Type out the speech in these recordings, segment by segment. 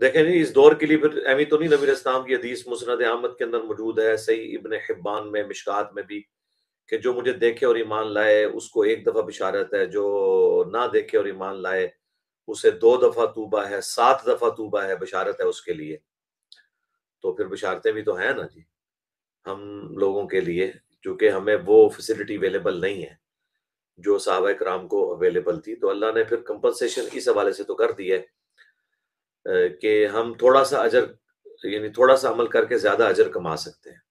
देखें जी इस दौर के लिए फिर अहमी तो नहीं नबी इस्लाम की हदीस मुसरत अहमद के अंदर मौजूद है सही इबन हिब्बान में मिशकात में भी कि जो मुझे देखे और ईमान लाए उसको एक दफ़ा बिशारत है जो ना देखे और ईमान लाए उसे दो दफ़ा तूबा है सात दफ़ा तूबा है बिशारत है उसके लिए तो फिर बिशारतें भी तो हैं ना जी हम लोगों के लिए चूँकि हमें वो फैसिलिटी अवेलेबल नहीं है जो साहब कराम को अवेलेबल थी तो अल्लाह ने फिर कंपनसेशन इस हवाले से तो कर दी है कि हम थोड़ा सा अजर यानी थोड़ा सा अमल करके ज्यादा अजर कमा सकते हैं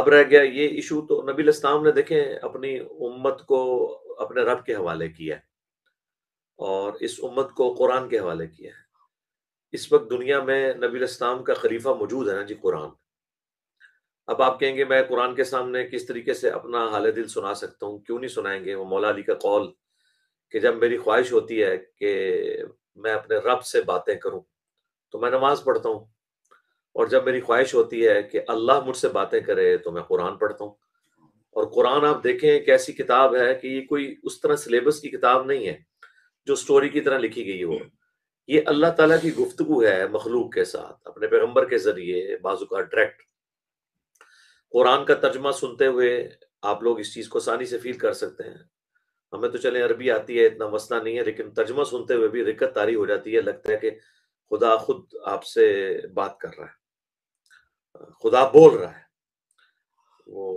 अब रह गया ये इशू तो नबी इस्लाम ने देखें अपनी उम्मत को अपने रब के हवाले किया है और इस उम्मत को कुरान के हवाले किया है इस वक्त दुनिया में नबी इस्लाम का खलीफा मौजूद है ना जी कुरान अब आप कहेंगे मैं कुरान के सामने किस तरीके से अपना हाल दिल सुना सकता हूँ क्यों नहीं सुनाएंगे वो मौला अली का कौल कि जब मेरी ख्वाहिश होती है कि मैं अपने रब से बातें करूं तो मैं नमाज पढ़ता हूँ और जब मेरी ख्वाहिश होती है कि अल्लाह मुझसे बातें करे तो मैं कुरान पढ़ता हूँ और कुरान आप देखें एक ऐसी किताब है कि ये कोई उस तरह सिलेबस की किताब नहीं है जो स्टोरी की तरह लिखी गई हो ये अल्लाह ताला की गुफ्तगु है मखलूक के साथ अपने पैगम्बर के जरिए बाजू का डायरेक्ट कुरान का तर्जमा सुनते हुए आप लोग इस चीज को आसानी से फील कर सकते हैं हमें तो चले अरबी आती है इतना मसला नहीं है लेकिन तर्जमा सुनते हुए भी रिकत तारी हो जाती है लगता है कि खुदा खुद आपसे बात कर रहा है खुदा बोल रहा है वो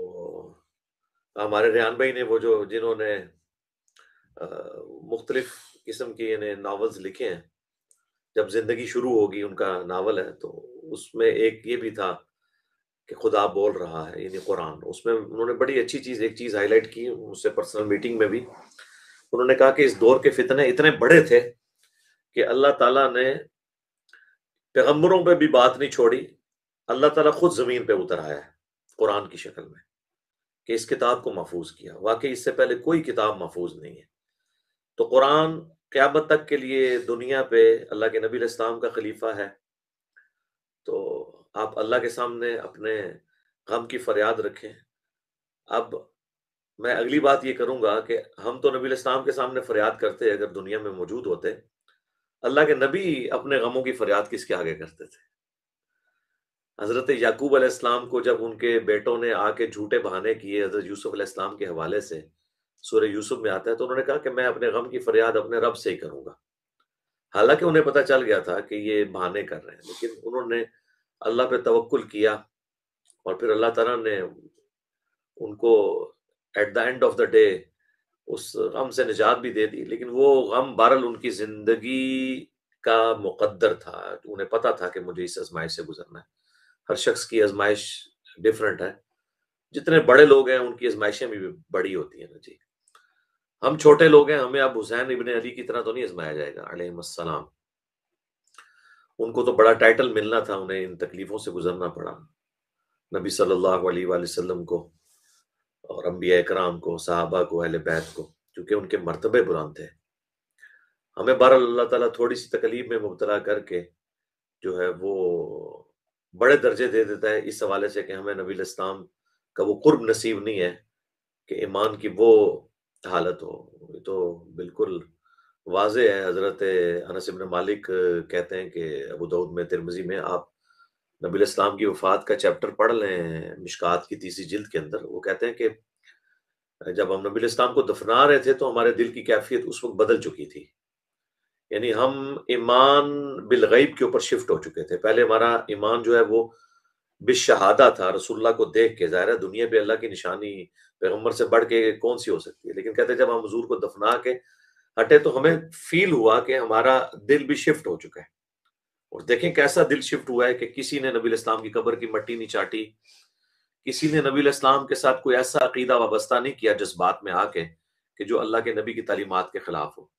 हमारे रेहान भाई ने वो जो जिन्होंने मुख्तलिफ किस्म के इन्हें नावल्स लिखे हैं जब जिंदगी शुरू होगी उनका नावल है तो उसमें एक ये भी था कि खुदा बोल रहा है यानी कुरान उसमें उन्होंने बड़ी अच्छी चीज़ एक चीज़ हाईलाइट की उससे पर्सनल मीटिंग में भी उन्होंने कहा कि इस दौर के फितने इतने बड़े थे कि अल्लाह ताला ने पैगम्बरों पे भी बात नहीं छोड़ी अल्लाह ताला खुद ज़मीन पे उतर आया है कुरान की शक्ल में कि इस किताब को महफूज किया वाकई इससे पहले कोई किताब महफूज नहीं है तो कुरान क्यामत तक के लिए दुनिया पे अल्लाह के नबी इस्लाम का खलीफा है तो आप अल्लाह के सामने अपने गम की फरियाद रखें अब मैं अगली बात ये करूंगा कि हम तो नबी इस्लाम के सामने फरियाद करते अगर दुनिया में मौजूद होते अल्लाह के नबी अपने गमों की फरियाद किसके आगे करते थे हज़रत याकूब अलैहिस्सलाम को जब उनके बेटों ने आके झूठे बहाने किए हज़रत यूसुफ अलैहिस्सलाम के हवाले से सूर्य यूसुफ में आता है तो उन्होंने कहा कि मैं अपने गम की फरियाद अपने रब से ही करूंगा हालांकि उन्हें पता चल गया था कि ये बहाने कर रहे हैं लेकिन उन्होंने अल्लाह पे तवक्ल किया और फिर अल्लाह तला ने उनको at the end of the day उस गम से निजात भी दे दी लेकिन वो गम बहरल उनकी जिंदगी का मुकद्दर था उन्हें पता था कि मुझे इस आजमाइश से गुजरना है हर शख्स की आजमाइश डिफरेंट है जितने बड़े लोग हैं उनकी आजमाइशें भी बड़ी होती हैं ना जी हम छोटे लोग हैं हमें अब हुसैन इबन अली की तरह तो नहीं आजमाया जाएगा अलैहिस्सलाम उनको तो बड़ा टाइटल मिलना था उन्हें इन तकलीफों से गुजरना पड़ा नबी सल्लल्लाहु अलैहि वसल्लम को और अम्बिया इकराम को साहबा को अहले बैत को क्योंकि उनके मरतबे बुलंद थे हमें बहर अल्लाह ताला थोड़ी सी तकलीफ में मुबतला करके जो है वो बड़े दर्जे दे देता है इस हवाले से कि हमें नबी इस्लाम का वो कुर्ब नसीब नहीं है कि ईमान की वो हालत हो तो बिल्कुल वाज है हज़रत अनस मालिक कहते हैं कि अबू दाऊद में तिरमजी में आप नबी इस्लाम की वफ़ात का चैप्टर पढ़ लें मिशकात की तीसरी जिल्द के अंदर वो कहते हैं कि जब हम नबी इस्लाम को दफना रहे थे तो हमारे दिल की कैफियत उस वक्त बदल चुकी थी यानी हम ईमान बिल गईब के ऊपर शिफ्ट हो चुके थे पहले हमारा ईमान जो है वो बिशहादा था रसुल्ला को देख के ज़ाहिर है दुनिया पर अल्लाह की निशानी पैगम्बर से बढ़ के कौन सी हो सकती है लेकिन कहते हैं जब हम हजूर को दफना के हटे तो हमें फील हुआ कि हमारा दिल भी शिफ्ट हो चुका है और देखें कैसा दिल शिफ्ट हुआ है कि किसी ने नबी इस्लाम की कब्र की मट्टी नहीं चाटी किसी ने नबी इस्लाम के साथ कोई ऐसा अकीदा वाबस्ता नहीं किया जज्बात में आके कि जो अल्लाह के नबी की तालीमत के खिलाफ हो